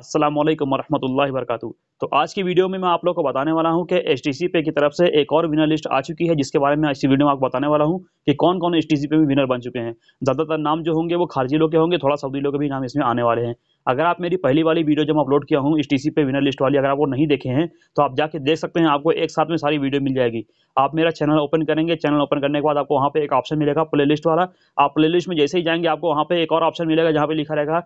असलम वरहमल वरक तो आज की वीडियो में मैं आप लोग को बताने वाला हूं कि एच टी पे की तरफ से एक और विनर लिस्ट आ चुकी है जिसके बारे में आज की वीडियो में आपको बताने वाला हूं कि कौन कौन एच टी पे में विनर बन चुके हैं ज़्यादातर नाम जो होंगे वो खारजी लोग के होंगे थोड़ा सऊदी लोग के भी नाम इसमें आने वाले हैं अगर आप मेरी पहली वाली वीडियो जो मैं अपलोड किया हूँ इस टी पे विनर लिस्ट वाली अगर आप वो नहीं देखे हैं तो आप जाके देख सकते हैं आपको एक साथ में सारी वीडियो मिल जाएगी आप मेरा चैनल ओपन करेंगे चैनल ओपन करने के बाद आपको वहाँ पे एक ऑप्शन मिलेगा प्लेलिस्ट वाला आप प्लेलिस्ट में जैसे ही जाएंगे आपको वहाँ पे एक और ऑप्शन मिलेगा जहाँ पे लिखा रहेगा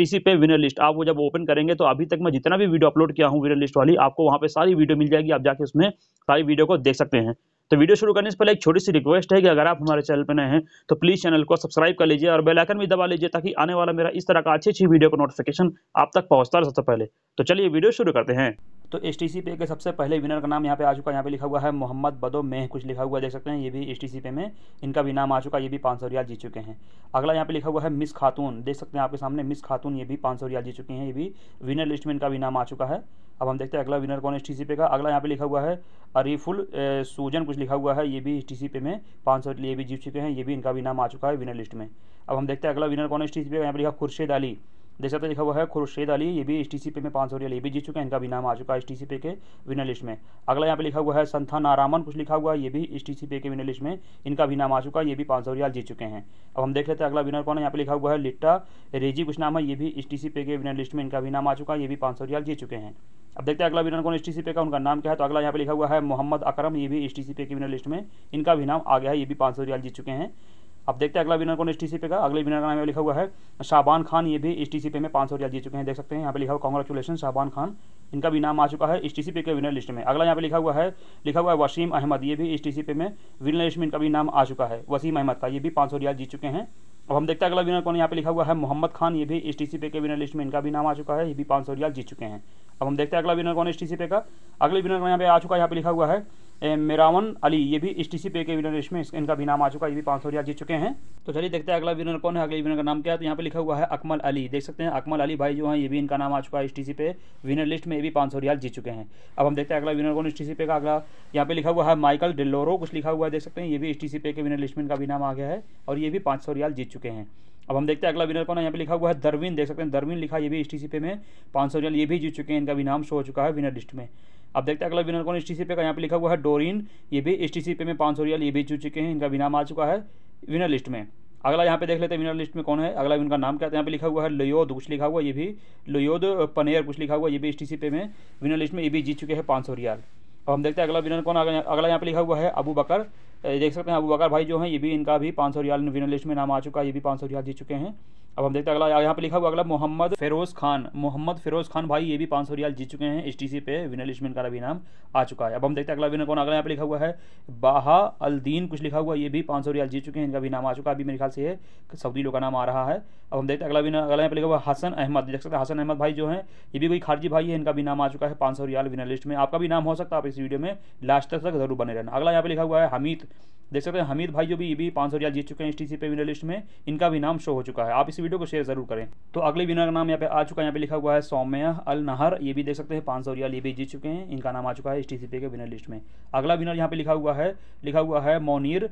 एस पे विनर लिस्ट आप वो जब ओपन करेंगे तो अभी तक मैं जितना भी वीडियो अपलोड किया हूँ विनर लिस्ट वाली आपको वहाँ पे सारी वीडियो मिल जाएगी आप जाके उसमें सारी वीडियो को देख सकते हैं तो वीडियो शुरू करने से पहले एक छोटी सी रिक्वेस्ट है कि अगर आप हमारे चैनल पर नए हैं तो प्लीज़ चैनल को सब्सक्राइब कर लीजिए और बेलाइकन भी दबा लीजिए ताकि आने वाला मेरा इस तरह का अच्छी अच्छी वीडियो का नोटिफिकेशन आप तक पहुँचता रहे सबसे पहले तो चलिए वीडियो शुरू करते हैं तो एस टी सी पे के सबसे पहले विनर का नाम यहाँ पे आ चुका है यहाँ पे लिखा हुआ है मोहम्मद बदो मेह कुछ लिखा हुआ देख सकते हैं ये भी एस टी सी पे में इनका भी नाम आ चुका है ये भी पाँच सौ रियाल जीत चुके हैं अगला यहाँ पे लिखा हुआ है मिस खातून देख सकते हैं आपके सामने मिस खातून ये भी पाँच सौ रियाल जीत चुकी हैं ये भी विनर लिस्ट में इनका भी नाम आ चुका है अब हम देखते हैं अगला विनर कौन है एस पे का अगला यहाँ पे लिखा हुआ है अरीफुल सूजन कुछ लिखा हुआ है ये भी एस पे में पाँच सौ लिए भी जीत चुके हैं ये भी इनका भी नाम आ चुका है विनर लिस्ट में अब हम देखते हैं अगला विनर कौन है एस पे का यहाँ पे लिखा खुर्शेद अली देख सकते लिखा हुआ है खुर्शेद अली ये भी एस पे में पाँच सौ ये भी जीत चुके हैं इनका भी नाम आ चुका है एस पे के विनर लिस्ट में अगला यहाँ पे लिखा हुआ है संथा नारामन कुछ लिखा हुआ है ये भी एस पे के विनर लिस्ट में इनका भी नाम आ चुका है ये भी पाँच सौ रियाल जीत चुके हैं अब हम देख लेते हैं अगला विनर कौन है यहाँ पे लिखा हुआ है लिट्टा रेजी कुछ नाम है ये भी एस पे के विनर लिस्ट में इनका भी नाम आ चुका है ये भी पाँच सौ रियाल जीत चुके हैं अब देखते हैं अगला विनर कौन एस टी का उनका नाम क्या है तो अगला यहाँ पे लिखा हुआ है मोहम्मद अकरम ये भी एस टी की विनर लिस्ट में इनका भी नाम आ गया है ये भी पाँच सौ रियाल जीत चुके हैं अब देखते हैं अगला विनर कौन एस टी का अगले विनर का नाम लिखा हुआ है शाबान खान ये भी एस टी में पाँच सौ रियाल जीत चुके हैं देख सकते हैं यहाँ पे लिखा हुआ कॉन्ग्रेचुलेशन शाबान खान इनका भी नाम आ चुका है एस टी के विनर लिस्ट में अगला यहाँ पे लिखा हुआ है लिखा हुआ है वसीम अहमद ये भी एस टी में विनर लिस्ट में इनका भी नाम आ चुका है वसीम अहमद का ये भी पाँच सौ रियाल जीत चुके हैं अब हम देखते हैं अगला विनर कौन यहाँ पे लिखा हुआ है मोहम्मद खान ये भी एस टी के विनर लिस्ट में इनका भी नाम आ चुका है ये भी पाँच सौ रियाल जीत चुके हैं अब हम देखते हैं अगला विनर कौन है एस पे का अगले विनर का यहाँ पे आ चुका है यहाँ पे लिखा हुआ है मेरावन अली ये भी एस पे के विनर इसमें इनका भी नाम आ चुका है ये भी पाँच सौ रियाज जीत चुके हैं तो चलिए देखते हैं अगला विनर कौन है अगले विनर का नाम क्या है तो यहाँ पे लिखा हुआ है अकमल अली देख सकते हैं अकमल अली भाई जो है ये भी इनका नाम आ चुका है एस पे विनर लिस्ट में ये भी पाँच सौ रियाल जीत चुके हैं अब हम देखते हैं अगला विनर कौन एस पे का अगला यहाँ पे लिखा हुआ है माइकल डिल्लोरो कुछ लिखा हुआ है देख सकते हैं ये भी एस पे के विनर लिस्ट में इनका भी नाम आ गया है और ये भी पाँच रियाल जीत चुके हैं अब हम देखते हैं अगला विनर कौन है यहाँ पे लिखा हुआ है दरवीन देख सकते हैं दरवीन लिखा ये भी एस टी पे में पाँच सौ ये भी जीत चुके हैं इनका भी नाम शो हो चुका है विनर लिस्ट में अब देखते हैं अगला विनर कौन एस टी पे का यहाँ पे लिखा हुआ है डोरिन ये भी एस टी पे में पाँच सौ ये भी जीत चुके हैं इनका भी नाम आ चुका है विनर लिस्ट में अगला यहाँ पे देख लेते हैं विनर लिस्ट में कौन है अगला इनका नाम क्या है तो यहाँ पे लिखा हुआ है लयोद कुछ लिखा हुआ ये भी लयोद पनेर कुछ लिखा हुआ ये भी एस पे में विनर लिस्ट में ये भी जीत चुके हैं पाँच सौ रियाल अब हम देखते हैं अगला विनर कौन अगला यहाँ पे लिखा हुआ है अबू बकर देख सकते हैं अबू बकर भाई जो हैं ये भी इनका भी पाँच सौ रियाल विनर लिस्ट में नाम आ चुका है ये भी पाँच सौ रियाल जीत चुके हैं अब हम देखते हैं अगला यहाँ पे लिखा हुआ अगला मोहम्मद फिरोज खान मोहम्मद फिरोज खान भाई ये भी पांच सौ रियाल जीत चुके हैं एसटीसी पे विनर लिस्ट में इनका भी नाम आ चुका है अब हम देखते हैं अगला विनर कौन अगला यहाँ पे लिखा हुआ है बाहा अल्दीन कुछ लिखा हुआ ये भी पांच सौ रियाल जीत चुके हैं इनका भी नाम आ चुका है अभी मेरे ख्याल से ये सऊदी लोग का नाम आ रहा है अब हम देखते हैं अगला विनर अगला यहाँ पे लिखा हुआ हसन अहमद देख सकते हैं हसन अहमद भाई जो है ये भी कोई खारजी भाई है इनका भी नाम आ चुका है पाँच सौ रियाल विनर लिस्ट में आपका भी नाम हो सकता है आप इस वीडियो में लास्ट तक तक जरूर बने रहना अगला यहाँ पे लिखा हुआ है हमीद देख सकते हैं हमीद भाई जो भी ये भी पाँच सौ रियाल जीत चुके हैं एस पे विनर लिस्ट में इनका भी नाम शो हो चुका है आप इस वीडियो को शेयर जरूर करें तो अगले विनर का नाम यहाँ पे आ चुका है यहाँ पे लिखा हुआ है सौम्या अल नहर ये भी देख सकते हैं पांच सौ रियाल ये भी जीत चुके हैं इनका नाम आ चुका है एस के विनर लिस्ट में अगला विनर यहाँ पे लिखा हुआ है लिखा हुआ है मोनिर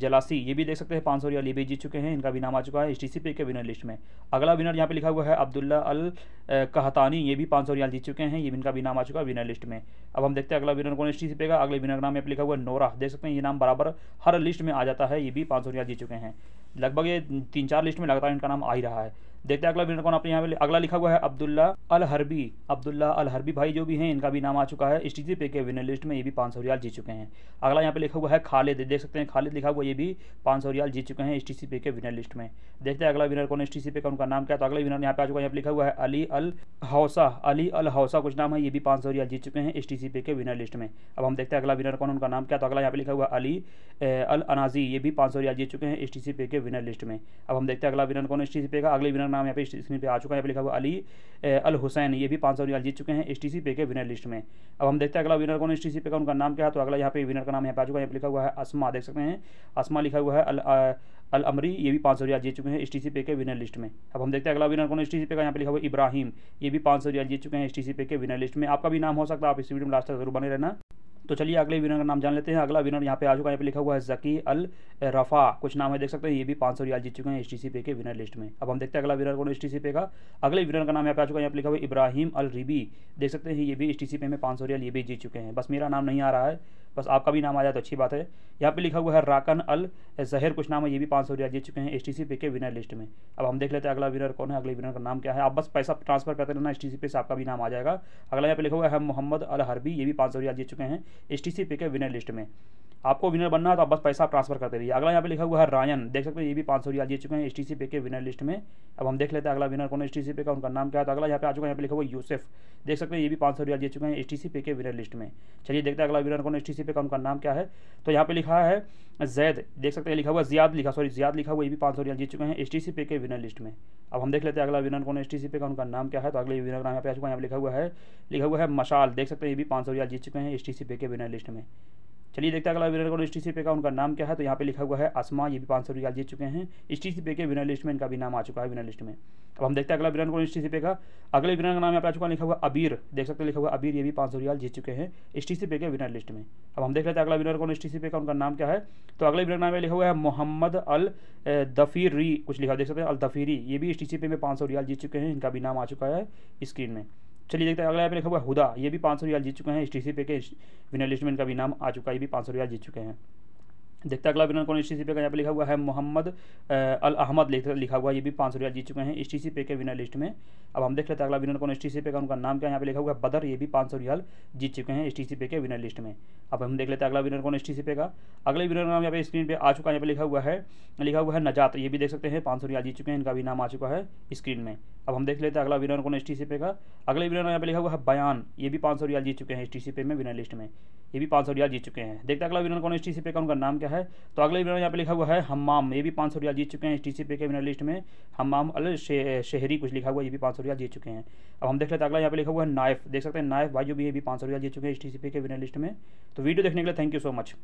जलासी ये भी देख सकते हैं पांच सौ रियाल ये भी जीत चुके हैं इनका भी नाम आ चुका है एस के विनर लिस्ट में अगला विनर यहाँ पे लिखा हुआ है अब्दुल्ला अल कहतानी ये भी पांच सौ रियाल जीत चुके हैं ये इनका भी नाम आ चुका है विनर लिस्ट में अब हम देखते हैं अगला विनर कौन एस टी का अगले विनर का नाम यहाँ पे लिखा हुआ है नोरा देख सकते हैं ये नाम बराबर हर लिस्ट में आ जाता है ये भी पांच सौ रियाल जीत चुके हैं लगभग ये तीन चार लिस्ट में लगातार इनका नाम आ ही रहा है देखते हैं अगला विनर कौन अपने यहाँ पे अगला लिखा हुआ है अब्दुल्ला अल हरबी अब्दुल्ला अल हरबी भाई जो भी हैं इनका भी नाम आ चुका है स्टीजी पे के विनर लिस्ट में ये भी पाँच सौ रियाल जीत चुके हैं अगला यहाँ पे लिखा हुआ है खालिद देख सकते हैं खालिद लिखा हुआ ये भी पाँच सौ रियाल जीत चुके हैं एस पे के विनर लिस्ट में देखते हैं अगला विनर कौन एस पे का उनका नाम क्या तो अगला विनर यहाँ पे आ चुका है यहाँ पर लिखा हुआ है Ali Al Hausa Ali Al Hausa कुछ नाम है ये भी पाँच सौ रियाल जीत चुके हैं एस पे के विनर लिस्ट में अब हम देखते हैं अगला विनर कौन उनका नाम क्या तो अगला यहाँ पे लिखा हुआ अली अल अनाजी ये भी पाँच सौ रियाल जीत चुके हैं एस पे के विनर लिस्ट में अब हम देखते हैं अगला विनर कौन एस पे का अगले विनर नाम यहाँ पे स्क्रीन पे आ चुका है यहाँ पे लिखा हुआ अली अल हुसैन ये भी पाँच सौ रियाल जीत चुके हैं एस पे के विनर लिस्ट में अब हम देखते हैं अगला विनर कौन एस पे का उनका नाम क्या है तो अगला यहाँ पे विनर का नाम यहाँ पे आ चुका है यहाँ पे लिखा हुआ है असमा देख सकते हैं असमा लिखा हुआ है अल अल अमरी ये भी पाँच सौ रियाल जीत चुके हैं एस पे के विनर लिस्ट में अब हम देखते हैं अगला विनर कौन एस पे का यहाँ पे लिखा हुआ इब्राहिम ये भी पाँच सौ रियाल जीत चुके हैं एस पे के विनर लिस्ट में आपका भी नाम हो सकता है आप इस वीडियो में लास्ट तक जरूर बने रहना तो चलिए अगले विनर का नाम जान लेते हैं अगला विनर यहाँ पे आ चुका है यहाँ पे लिखा हुआ है जकी अल रफ़ा कुछ नाम है देख सकते हैं ये भी पांच सौ रियाल जीत चुके हैं एस पे के विनर लिस्ट में अब हम देखते हैं अगला विनर कौन एस पे का अगले विनर का नाम यहाँ पे आ चुका है यहाँ पे लिखा हुआ इब्राहिम अल रिबी देख सकते हैं ये भी एस पे में पाँच सौ रियाल ये भी जीत चुके हैं बस मेरा नाम नहीं आ रहा है बस आपका भी नाम आ जाए तो अच्छी बात है यहाँ पे लिखा हुआ है राकन अल जहर कुछ नाम है ये भी पाँच सौ रुपया जीत चुके हैं एस टी के विनर लिस्ट में अब हम देख लेते हैं अगला विनर कौन है अगले विनर का नाम क्या है आप बस पैसा ट्रांसफर करते रहना एस टी पे से आपका भी नाम आ जाएगा अगला यहाँ पे लिखा हुआ है मोहम्मद अल हरबी ये भी पाँच सौ रुपया जीत चुके हैं एस टी के विनर लिस्ट में आपको विनर बनना है तो आप बस पैसा ट्रांसफर करते रहिए अगला यहाँ पे लिखा हुआ है रायन देख सकते हैं ये भी पाँच सौ रियाल जीत चुके हैं एस टी पे के विनर लिस्ट में अब हम देख लेते हैं अगला विनर कौन एस टी पे का उनका नाम क्या है तो अगला यहाँ पे आ चुका है यहाँ पे लिखा हुआ यूसेफ देख सकते हैं ये भी पाँच सौ रियाल जीत चुके हैं एस टी पे के विनर लिस्ट में चलिए देखते हैं अगला विनर कौन एस टी पे का उनका नाम क्या है तो यहाँ पे लिखा है जैद देख सकते हैं लिखा हुआ जियाद लिखा सॉरी जियाद लिखा हुआ ये भी पाँच सौ रियाल जीत चुके हैं एस टी पे के विनर लिस्ट में अब हम देख लेते हैं अगला विनर कौन एस टी पे का उनका नाम क्या है तो अगले विनर नाम यहाँ पे आ चुका है यहाँ पे लिखा हुआ है लिखा हुआ है मशाल देख सकते हैं ये भी पाँच सौ रियाल जीत चुके हैं एस टी पे के विनर लिस्ट में चलिए देखते हैं अगला विनर कौन एस टी पे का उनका नाम क्या है तो यहाँ पे लिखा हुआ है आसमा ये भी पाँच सौ रुपया जीत चुके हैं एस टी पे के विनर लिस्ट में इनका भी नाम आ चुका है विनर लिस्ट में अब हम देखते हैं अगला विनर कौन एस पे का अगले विनर का नाम यहाँ पे आ चुका है लिखा हुआ अबीर देख सकते हैं लिखा हुआ अबीर ये भी पाँच सौ रुपया जीत चुके हैं एस टी पे के विनर लिस्ट में अब हम देख लेते हैं अगला विनर कौन एस टी पे का उनका नाम क्या है तो अगले विनर नाम लिखा हुआ है मोहम्मद अल दफीरी कुछ लिखा देख सकते हैं अल दफीरी ये भी एस टी पे में पाँच सौ रियाल जीत चुके हैं इनका भी नाम आ चुका है स्क्रीन में चलिए देखते हैं अगला यहाँ पे लिखा हुआ हुदा ये भी पाँच सौ रियाल जीत चुके हैं एस टी सी पे के विनर लिस्ट में इनका भी नाम आ चुका है ये भी पाँच सौ रियाल जीत चुके हैं देखते अगला विनर कौन एस पे का यहाँ पे लिखा हुआ है मोहम्मद अल अहमद लिखा हुआ है ये भी पाँच सौ रुपया जीत चुके हैं एस टी पे के विनर लिस्ट में अब हम देख लेते हैं अगला विनर कौन एस पे का उनका नाम क्या यहाँ पे लिखा हुआ है बदर ये भी पाँच सौ रियाल जीत चुके हैं एस टी सी पे के विनर लिस्ट में अब हम देख लेते हैं अगला विनर कौन एस पे का अगले विनर नाम यहाँ पे स्क्रीन पर आ चुका है यहाँ पे लिखा हुआ है लिखा हुआ है नजात ये भी देख सकते हैं पाँच सौ रियाल जीत चुके हैं इनका भी नाम आ चुका है स्क्रीन में अब हम देख लेते हैं अगला विनर कौन एस पे का अगले विनर यहाँ पे लिखा हुआ है बयान ये भी पाँच सौ रियाल जीत चुके हैं एस टी सी पे में विनर लिस्ट में ये भी पाँच सौ रियाल जीत चुके हैं देखते अगला विनर कौन एस पे का उनका नाम क्या है तो अगले विनर यहाँ पे लिखा हुआ है हमाम ये भी पाँच सौ रुपया जीत चुके हैं एस पे के विनर लिस्ट में हमाम अल शे, शहरी कुछ लिखा हुआ है ये भी पाँच सौ रुपया जीत चुके हैं अब हम देख लेते हैं अगला यहाँ पे लिखा हुआ है नाइफ देख सकते हैं नाइफ भाई जो भी ये भी पाँच सौ रुपया जीत चुके हैं एस के विनर लिस्ट में तो वीडियो देखने के लिए थैंक यू सो मच